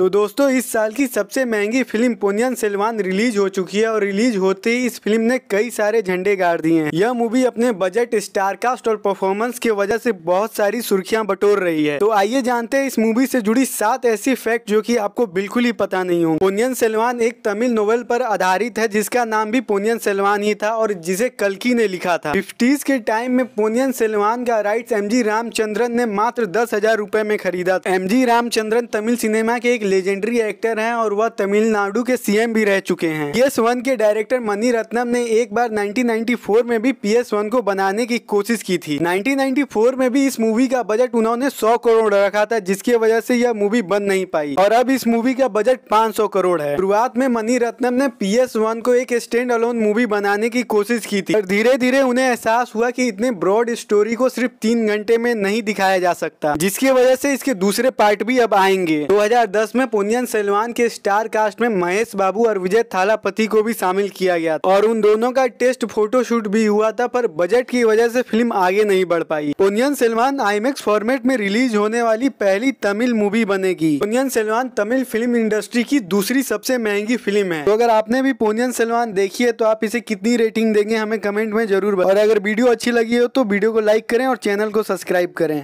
तो दोस्तों इस साल की सबसे महंगी फिल्म पोनियन सेलवान रिलीज हो चुकी है और रिलीज होते ही इस फिल्म ने कई सारे झंडे गाड़ दिए हैं यह मूवी अपने बजट स्टारकास्ट और परफॉर्मेंस की वजह से बहुत सारी सुर्खियां बटोर रही है तो आइए जानते हैं इस मूवी से जुड़ी सात ऐसी फैक्ट जो कि आपको बिल्कुल ही पता नहीं हो पोनियन सेलवान एक तमिल नोवेल पर आधारित है जिसका नाम भी पोनियन सेलवान ही था और जिसे कलकी ने लिखा था फिफ्टीज के टाइम में पोनियन सेलवान का राइट एम रामचंद्रन ने मात्र दस हजार में खरीदा एम रामचंद्रन तमिल सिनेमा के एक लेजेंडरी एक्टर हैं और वह तमिलनाडु के सीएम भी रह चुके हैं पी एस वन के डायरेक्टर मनी रत्नम ने एक बार 1994 में भी पी एस वन को बनाने की कोशिश की थी 1994 में भी इस मूवी का बजट उन्होंने 100 करोड़ रखा था जिसकी वजह से यह मूवी बन नहीं पाई और अब इस मूवी का बजट पाँच करोड़ है शुरुआत में मनी रत्नम ने पी एस वन को एक स्टैंड अलोन मूवी बनाने की कोशिश की थी और धीरे धीरे उन्हें एहसास हुआ की इतने ब्रॉड स्टोरी को सिर्फ तीन घंटे में नहीं दिखाया जा सकता जिसकी वजह से इसके दूसरे पार्ट भी अब आएंगे 2010 में जिसमें पुनियन सलमान के स्टार कास्ट में महेश बाबू और विजय थालापति को भी शामिल किया गया था और उन दोनों का टेस्ट फोटोशूट भी हुआ था पर बजट की वजह से फिल्म आगे नहीं बढ़ पाई पुनियन सलमान आईमेक्स फॉर्मेट में रिलीज होने वाली पहली तमिल मूवी बनेगी पुनियन सलमान तमिल फिल्म इंडस्ट्री की दूसरी सबसे महंगी फिल्म है तो अगर आपने भी पुनियन सलमान देखी है तो आप इसे कितनी रेटिंग देंगे हमें कमेंट में जरूर और अगर वीडियो अच्छी लगी हो तो वीडियो को लाइक करें और चैनल को सब्सक्राइब करें